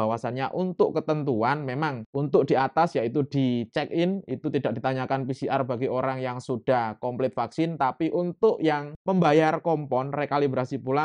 bahwasannya untuk ketentuan memang untuk di atas yaitu di check-in itu tidak ditanyakan PCR bagi orang yang sudah komplit vaksin, tapi untuk yang membayar kompon rekalibrasi pulang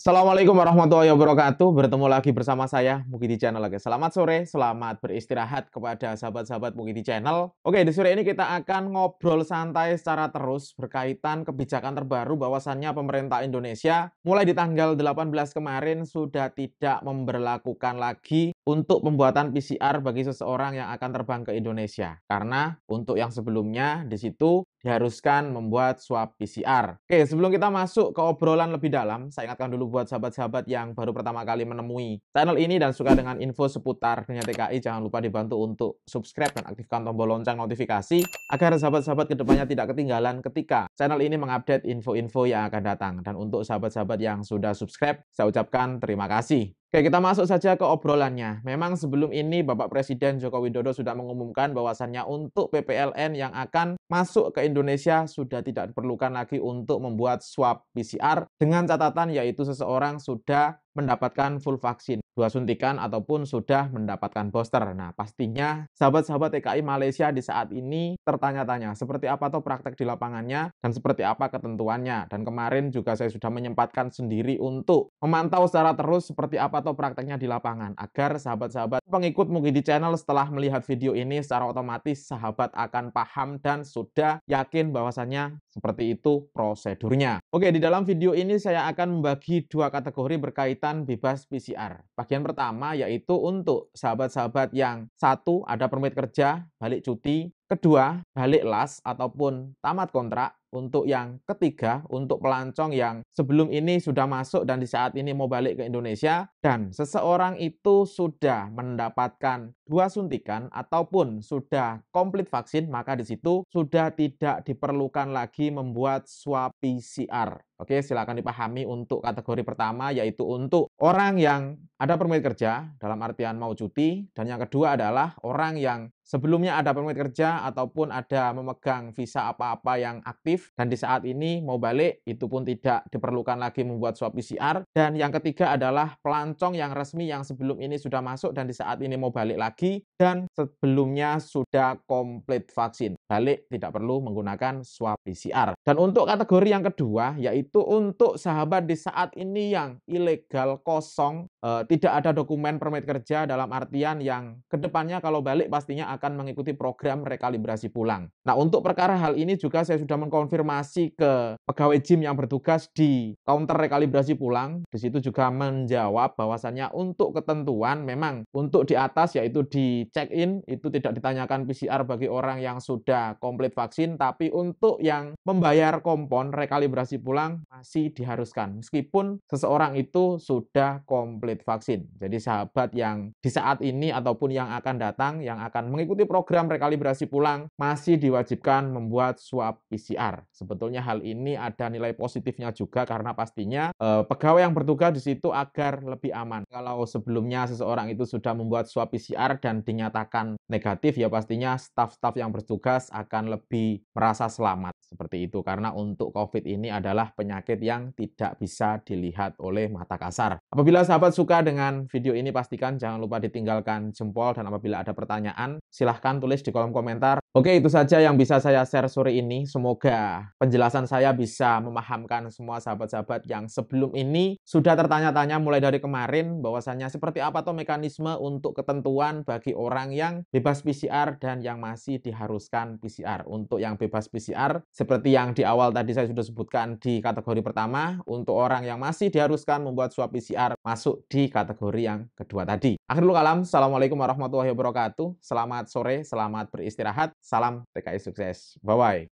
Assalamualaikum warahmatullahi wabarakatuh. Bertemu lagi bersama saya Mukidi Channel lagi. Selamat sore, selamat beristirahat kepada sahabat-sahabat Mukidi Channel. Oke, di sore ini kita akan ngobrol santai secara terus berkaitan kebijakan terbaru bahwasannya pemerintah Indonesia mulai di tanggal 18 kemarin sudah tidak memberlakukan lagi untuk pembuatan PCR bagi seseorang yang akan terbang ke Indonesia. Karena untuk yang sebelumnya di situ diharuskan membuat swab PCR. Oke, sebelum kita masuk ke obrolan lebih dalam, saya ingatkan dulu buat sahabat-sahabat yang baru pertama kali menemui channel ini dan suka dengan info seputar dunia TKI, jangan lupa dibantu untuk subscribe dan aktifkan tombol lonceng notifikasi agar sahabat-sahabat kedepannya tidak ketinggalan ketika channel ini mengupdate info-info yang akan datang. Dan untuk sahabat-sahabat yang sudah subscribe, saya ucapkan terima kasih. Oke, kita masuk saja ke obrolannya. Memang sebelum ini Bapak Presiden Joko Widodo sudah mengumumkan bahwasannya untuk PPLN yang akan masuk ke Indonesia sudah tidak diperlukan lagi untuk membuat swab PCR dengan catatan yaitu seseorang sudah mendapatkan full vaksin, dua suntikan ataupun sudah mendapatkan booster. Nah, pastinya sahabat-sahabat TKI Malaysia di saat ini tertanya-tanya seperti apa tuh praktek di lapangannya dan seperti apa ketentuannya. Dan kemarin juga saya sudah menyempatkan sendiri untuk memantau secara terus seperti apa tuh prakteknya di lapangan agar sahabat-sahabat pengikut mungkin di channel setelah melihat video ini secara otomatis sahabat akan paham dan sudah yakin bahwasannya seperti itu prosedurnya. Oke, di dalam video ini saya akan membagi dua kategori berkaitan bebas PCR. Bagian pertama yaitu untuk sahabat-sahabat yang satu ada permit kerja, balik cuti, kedua balik las ataupun tamat kontrak, untuk yang ketiga, untuk pelancong yang sebelum ini sudah masuk dan di saat ini mau balik ke Indonesia, dan seseorang itu sudah mendapatkan dua suntikan ataupun sudah komplit vaksin, maka di situ sudah tidak diperlukan lagi membuat swab PCR. Oke, silakan dipahami untuk kategori pertama, yaitu untuk orang yang ada permit kerja, dalam artian mau cuti, dan yang kedua adalah orang yang Sebelumnya ada permit kerja ataupun ada memegang visa apa-apa yang aktif dan di saat ini mau balik itu pun tidak diperlukan lagi membuat swab PCR. Dan yang ketiga adalah pelancong yang resmi yang sebelum ini sudah masuk dan di saat ini mau balik lagi dan sebelumnya sudah komplit vaksin. Balik tidak perlu menggunakan swab PCR. Dan untuk kategori yang kedua yaitu untuk sahabat di saat ini yang ilegal kosong Eh, tidak ada dokumen permit kerja dalam artian yang kedepannya kalau balik pastinya akan mengikuti program rekalibrasi pulang. Nah untuk perkara hal ini juga saya sudah mengkonfirmasi ke pegawai gym yang bertugas di counter rekalibrasi pulang. Di situ juga menjawab bahwasannya untuk ketentuan memang untuk di atas yaitu di check-in itu tidak ditanyakan PCR bagi orang yang sudah komplit vaksin, tapi untuk yang membayar kompon rekalibrasi pulang masih diharuskan meskipun seseorang itu sudah komplit vaksin. Jadi sahabat yang di saat ini ataupun yang akan datang, yang akan mengikuti program rekalibrasi pulang, masih diwajibkan membuat swab PCR. Sebetulnya hal ini ada nilai positifnya juga karena pastinya e, pegawai yang bertugas di situ agar lebih aman. Kalau sebelumnya seseorang itu sudah membuat swab PCR dan dinyatakan negatif, ya pastinya staf-staf yang bertugas akan lebih merasa selamat seperti itu. Karena untuk COVID ini adalah penyakit yang tidak bisa dilihat oleh mata kasar. Apabila sahabat suka dengan video ini pastikan jangan lupa ditinggalkan jempol dan apabila ada pertanyaan silahkan tulis di kolom komentar Oke, itu saja yang bisa saya share sore ini. Semoga penjelasan saya bisa memahamkan semua sahabat-sahabat yang sebelum ini sudah tertanya-tanya mulai dari kemarin bahwasannya seperti apa tuh mekanisme untuk ketentuan bagi orang yang bebas PCR dan yang masih diharuskan PCR. Untuk yang bebas PCR, seperti yang di awal tadi saya sudah sebutkan di kategori pertama, untuk orang yang masih diharuskan membuat swab PCR masuk di kategori yang kedua tadi. Akhirul kalam, Assalamualaikum warahmatullahi wabarakatuh. Selamat sore, selamat beristirahat. Salam PKI sukses. Bye-bye.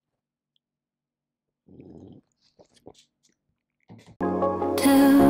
Tell